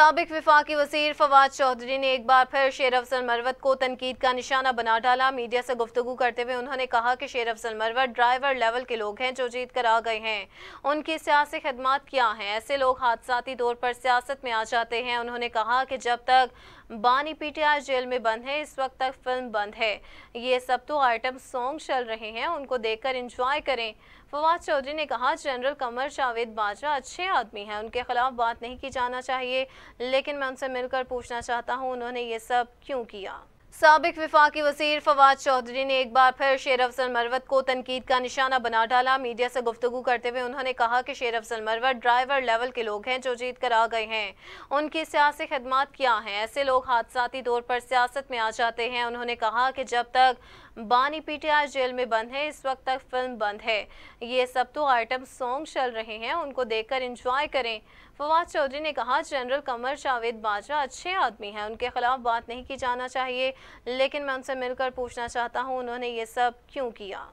सबक विफाक वजीर फवाद चौधरी ने एक बार फिर शेर अफजल मरवत को तनकीद का निशाना बना डाला मीडिया से गुफ्तु करते हुए उन्होंने कहा कि शेर अफजल मरवत ड्राइवर लेवल के लोग हैं जो जीत कर आ गए हैं उनकी सियासी खदमात क्या हैं ऐसे लोग हादसाती तौर पर सियासत में आ जाते हैं उन्होंने कहा कि जब तक बानी पीटिया जेल में बंद है इस वक्त तक फिल्म बंद है ये सब तो आइटम सॉन्ग चल रहे हैं उनको कर इंजॉय करें फवाद चौधरी ने कहा जनरल कमर जावेद बाजवा अच्छे आदमी हैं उनके खिलाफ बात नहीं की जाना चाहिए लेकिन मैं उनसे मिलकर पूछना चाहता हूँ उन्होंने ये सब क्यों किया सबक विफाक वजीर फवाद चौधरी ने एक बार फिर शेर अफजल मरवत को तनकीद का निशाना बना डाला मीडिया से गुफ्तु करते हुए उन्होंने कहा कि शेर अफजल मरवत ड्राइवर लेवल के लोग हैं जो जीत कर आ गए हैं उनकी सियासी खदमात क्या हैं ऐसे लोग हादसाती तौर पर सियासत में आ जाते हैं उन्होंने कहा कि जब तक बानी पीटीआई जेल में बंद है इस वक्त तक फिल्म बंद है ये सब तो आइटम सॉन्ग चल रहे हैं उनको देखकर इंजॉय करें फवाद चौधरी ने कहा जनरल कमर जावेद बाजवा अच्छे आदमी हैं उनके खिलाफ बात नहीं की जाना चाहिए लेकिन मैं उनसे मिलकर पूछना चाहता हूँ उन्होंने ये सब क्यों किया